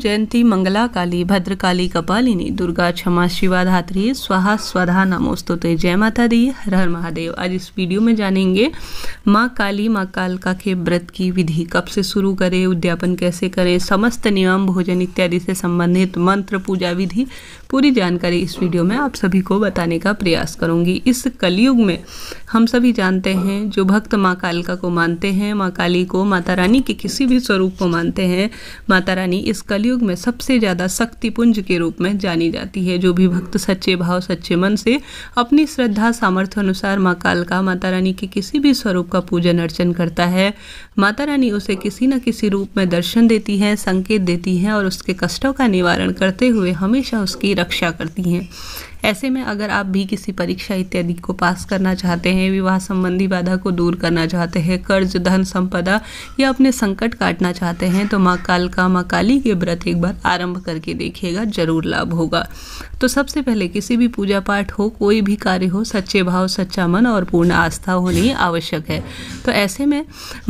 जयंती मंगला काली भद्रकाली कपालिनी दुर्गा क्षमा शिवा धात्री स्वाहा स्वधा नमोस्तु ते जय माता दी हर हर महादेव आज इस वीडियो में जानेंगे माँ काली माँ कालका के व्रत की विधि कब से शुरू करें उद्यापन कैसे करें समस्त नियम भोजन इत्यादि से संबंधित मंत्र पूजा विधि पूरी जानकारी इस वीडियो में आप सभी को बताने का प्रयास करूँगी इस कलयुग में हम सभी जानते हैं जो भक्त माँ कालिका को मानते हैं माँ काली को माता रानी के किसी भी स्वरूप को मानते हैं माता रानी इस कलयुग में सबसे ज़्यादा शक्तिपुंज के रूप में जानी जाती है जो भी भक्त सच्चे भाव सच्चे मन से अपनी श्रद्धा सामर्थ्य अनुसार माँ कालका माता रानी के किसी भी स्वरूप का पूजन अर्चन करता है माता रानी उसे किसी न किसी रूप में दर्शन देती है संकेत देती हैं और उसके कष्टों का निवारण करते हुए हमेशा उसकी रक्षा करती हैं ऐसे में अगर आप भी किसी परीक्षा इत्यादि को पास करना चाहते हैं विवाह संबंधी बाधा को दूर करना चाहते हैं कर्ज धन संपदा या अपने संकट काटना चाहते हैं तो माँ काल का माँ काली के व्रत एक बार आरंभ करके देखिएगा जरूर लाभ होगा तो सबसे पहले किसी भी पूजा पाठ हो कोई भी कार्य हो सच्चे भाव सच्चा मन और पूर्ण आस्था होनी आवश्यक है तो ऐसे में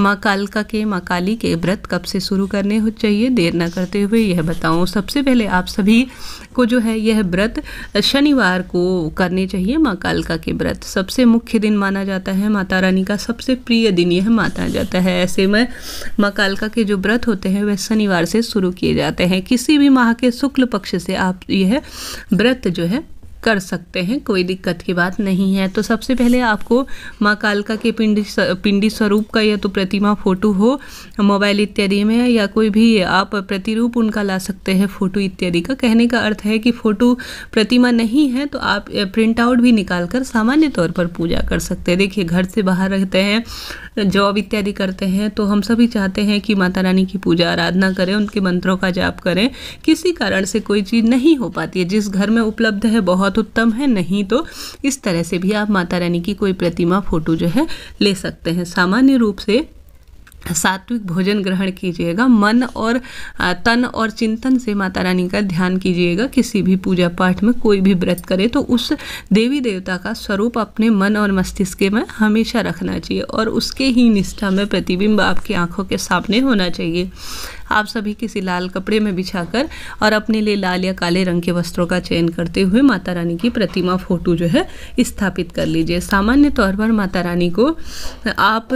माँ कालका के माँ काली के व्रत कब से शुरू करने हो चाहिए देर ना करते हुए यह बताऊँ सबसे पहले आप सभी को जो है यह व्रत शनिवार को करने चाहिए माँ कालका के व्रत सबसे मुख्य दिन माना जाता है माता रानी का सबसे प्रिय दिन यह माना जाता है ऐसे में माँ कालका के जो व्रत होते हैं वह शनिवार से शुरू किए जाते हैं किसी भी माह के शुक्ल पक्ष से आप यह व्रत जो है कर सकते हैं कोई दिक्कत की बात नहीं है तो सबसे पहले आपको माँ कालका के पिंडी पिंडी स्वरूप का या तो प्रतिमा फ़ोटो हो मोबाइल इत्यादि में या कोई भी आप प्रतिरूप उनका ला सकते हैं फ़ोटो इत्यादि का कहने का अर्थ है कि फ़ोटो प्रतिमा नहीं है तो आप प्रिंट आउट भी निकाल कर सामान्य तौर पर पूजा कर सकते हैं देखिए घर से बाहर रहते हैं जॉब इत्यादि करते हैं तो हम सभी चाहते हैं कि माता रानी की पूजा आराधना करें उनके मंत्रों का जाप करें किसी कारण से कोई चीज़ नहीं हो पाती है जिस घर में उपलब्ध है बहुत उत्तम है नहीं तो इस तरह से भी आप माता रानी की कोई प्रतिमा फ़ोटो जो है ले सकते हैं सामान्य रूप से सात्विक भोजन ग्रहण कीजिएगा मन और तन और चिंतन से माता रानी का ध्यान कीजिएगा किसी भी पूजा पाठ में कोई भी व्रत करे तो उस देवी देवता का स्वरूप अपने मन और मस्तिष्क में हमेशा रखना चाहिए और उसके ही निष्ठा में प्रतिबिंब आपकी आंखों के सामने होना चाहिए आप सभी किसी लाल कपड़े में बिछाकर और अपने लिए लाल या काले रंग के वस्त्रों का चयन करते हुए माता रानी की प्रतिमा फोटो जो है स्थापित कर लीजिए सामान्य तौर पर माता रानी को आप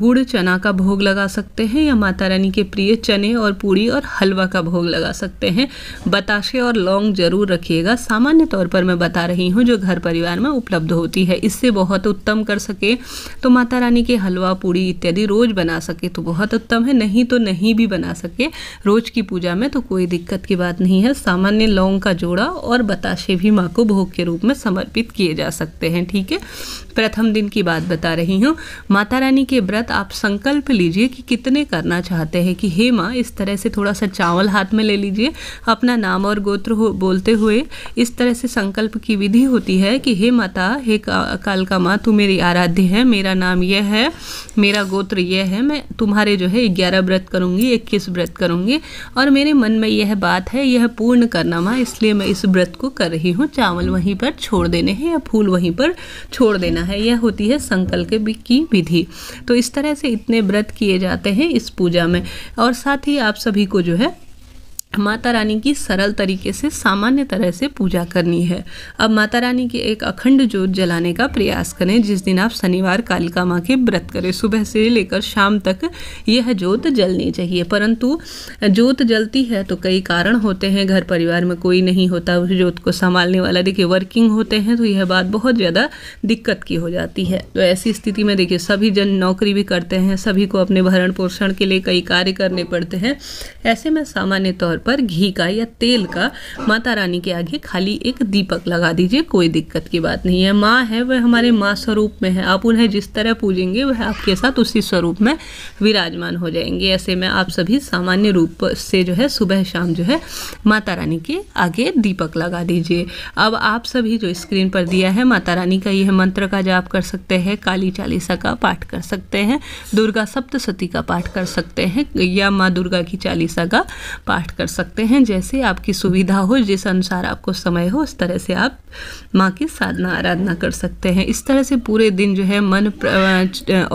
गुड़ चना का भोग लगा सकते हैं या माता रानी के प्रिय चने और पूड़ी और हलवा का भोग लगा सकते हैं बताशे और लौंग जरूर रखिएगा सामान्य तौर पर मैं बता रही हूँ जो घर परिवार में उपलब्ध होती है इससे बहुत उत्तम कर सके तो माता रानी के हलवा पूड़ी इत्यादि रोज बना सके तो बहुत उत्तम है नहीं तो नहीं भी बना सके रोज की पूजा में तो कोई दिक्कत की बात नहीं है सामान्य लौंग का जोड़ा और बताशे भी माँ को भोग के रूप में समर्पित किए जा सकते हैं ठीक है प्रथम दिन की बात बता रही हूँ माता रानी के व्रत आप संकल्प लीजिए कि कितने करना चाहते हैं कि हे माँ इस तरह से थोड़ा सा चावल हाथ में ले लीजिए अपना नाम और गोत्र हो बोलते हुए इस तरह से संकल्प की विधि होती है कि हे माता हे काल का माँ तू मेरी आराध्य है मेरा नाम यह है मेरा गोत्र यह है मैं तुम्हारे जो है ग्यारह व्रत करूँगी इक्कीस इस व्रत करूँगी और मेरे मन में यह बात है यह पूर्ण करना माँ इसलिए मैं इस व्रत को कर रही हूँ चावल वहीं पर छोड़ देने हैं या फूल वहीं पर छोड़ देना है यह होती है संकल्प की विधि तो इस तरह से इतने व्रत किए जाते हैं इस पूजा में और साथ ही आप सभी को जो है माता रानी की सरल तरीके से सामान्य तरह से पूजा करनी है अब माता रानी के एक अखंड जोत जलाने का प्रयास करें जिस दिन आप शनिवार कालिका माँ के व्रत करें सुबह से लेकर शाम तक यह जोत जलनी चाहिए परंतु जोत जलती है तो कई कारण होते हैं घर परिवार में कोई नहीं होता उस जोत को संभालने वाला देखिए वर्किंग होते हैं तो यह बात बहुत ज़्यादा दिक्कत की हो जाती है तो ऐसी स्थिति में देखिए सभी जन नौकरी भी करते हैं सभी को अपने भरण पोषण के लिए कई कार्य करने पड़ते हैं ऐसे में सामान्य तौर तौर पर घी का या तेल का माता रानी के आगे खाली एक दीपक लगा दीजिए कोई दिक्कत की बात नहीं है माँ है वह हमारे माँ स्वरूप में है आप उन्हें जिस तरह पूजेंगे वह आपके साथ उसी स्वरूप में विराजमान हो जाएंगे ऐसे में आप सभी सामान्य रूप से जो है सुबह शाम जो है माता रानी के आगे दीपक लगा दीजिए अब आप सभी जो स्क्रीन पर दिया है माता रानी का यह मंत्र का जाप कर सकते हैं काली चालीसा का पाठ कर सकते हैं दुर्गा सप्तशती का पाठ कर सकते हैं या माँ दुर्गा की चालीसा का पाठ कर सकते हैं जैसे आपकी सुविधा हो जिस अनुसार आपको समय हो उस तरह से आप माँ की साधना आराधना कर सकते हैं इस तरह से पूरे दिन जो है मन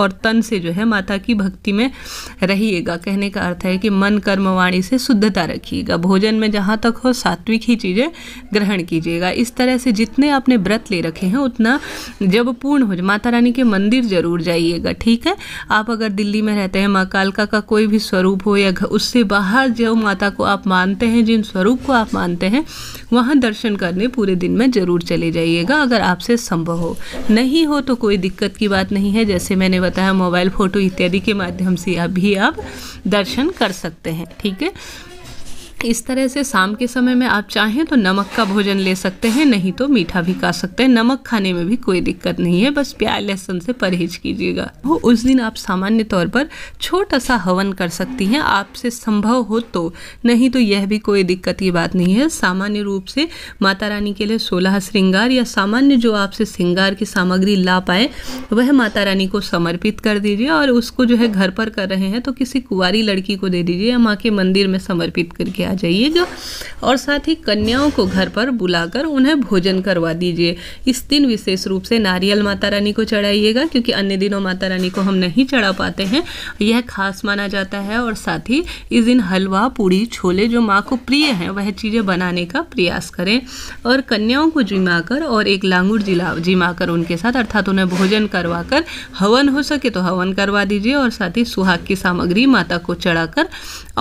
और तन से जो है माता की भक्ति में रहिएगा कहने का अर्थ है कि मन कर्मवाणी से शुद्धता रखिएगा भोजन में जहाँ तक हो सात्विक ही चीज़ें ग्रहण कीजिएगा इस तरह से जितने आपने व्रत ले रखे हैं उतना जब पूर्ण हो जाए माता रानी के मंदिर जरूर जाइएगा ठीक है आप अगर दिल्ली में रहते हैं माँ कालका का कोई भी स्वरूप हो या उससे बाहर जो माता को आप आप मानते हैं जिन स्वरूप को आप मानते हैं वहाँ दर्शन करने पूरे दिन में ज़रूर चले जाइएगा अगर आपसे संभव हो नहीं हो तो कोई दिक्कत की बात नहीं है जैसे मैंने बताया मोबाइल फ़ोटो इत्यादि के माध्यम से अभी आप दर्शन कर सकते हैं ठीक है इस तरह से शाम के समय में आप चाहें तो नमक का भोजन ले सकते हैं नहीं तो मीठा भी खा सकते हैं नमक खाने में भी कोई दिक्कत नहीं है बस प्याज लहसुन से परहेज कीजिएगा वो उस दिन आप सामान्य तौर पर छोटा सा हवन कर सकती हैं आपसे संभव हो तो नहीं तो यह भी कोई दिक्कत की बात नहीं है सामान्य रूप से माता रानी के लिए सोलह श्रृंगार या सामान्य जो आपसे श्रृंगार की सामग्री ला पाए वह माता रानी को समर्पित कर दीजिए और उसको जो है घर पर कर रहे हैं तो किसी कुंवारी लड़की को दे दीजिए या माँ के मंदिर में समर्पित करके आ जाइएगा और साथ ही कन्याओं को घर पर बुलाकर उन्हें भोजन करवा दीजिए इस दिन विशेष रूप से नारियल माता रानी को चढ़ाइएगा क्योंकि अन्य दिनों माता रानी को हम नहीं चढ़ा पाते हैं यह खास माना जाता है और साथ ही इस दिन हलवा पूड़ी छोले जो माँ को प्रिय हैं वह चीज़ें बनाने का प्रयास करें और कन्याओं को जिमाकर और एक लांगुर जिला जिमाकर उनके साथ अर्थात उन्हें भोजन करवाकर हवन हो सके तो हवन करवा दीजिए और साथ ही सुहाग की सामग्री माता को चढ़ाकर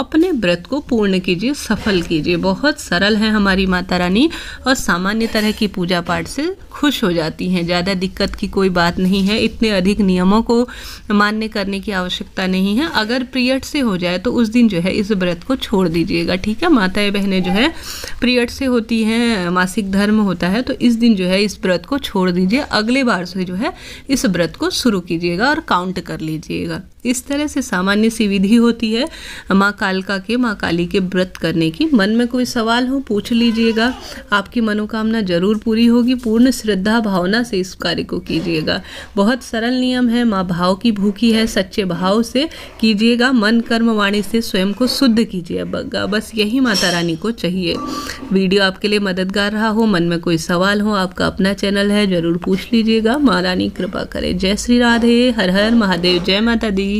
अपने व्रत को पूर्ण कीजिए सफल कीजिए बहुत सरल है हमारी माता रानी और सामान्य तरह की पूजा पाठ से खुश हो जाती हैं ज़्यादा दिक्कत की कोई बात नहीं है इतने अधिक नियमों को मान्य करने की आवश्यकता नहीं है अगर पीरियड से हो जाए तो उस दिन जो है इस व्रत को छोड़ दीजिएगा ठीक है माताएं बहनें जो है पीरियड से होती हैं मासिक धर्म होता है तो इस दिन जो है इस व्रत को छोड़ दीजिए अगले बार से जो है इस व्रत को शुरू कीजिएगा और काउंट कर लीजिएगा इस तरह से सामान्य सी विधि होती है माँ कालका के माँ काली के व्रत करने की मन में कोई सवाल हो पूछ लीजिएगा आपकी मनोकामना जरूर पूरी होगी पूर्ण श्रद्धा भावना से इस कार्य को कीजिएगा बहुत सरल नियम है माँ भाव की भूखी है सच्चे भाव से कीजिएगा मन कर्म वाणी से स्वयं को शुद्ध कीजिएगा बस यही माता रानी को चाहिए वीडियो आपके लिए मददगार रहा हो मन में कोई सवाल हो आपका अपना चैनल है जरूर पूछ लीजिएगा माँ रानी कृपा करें जय श्री राधे हर हर महादेव जय माता दी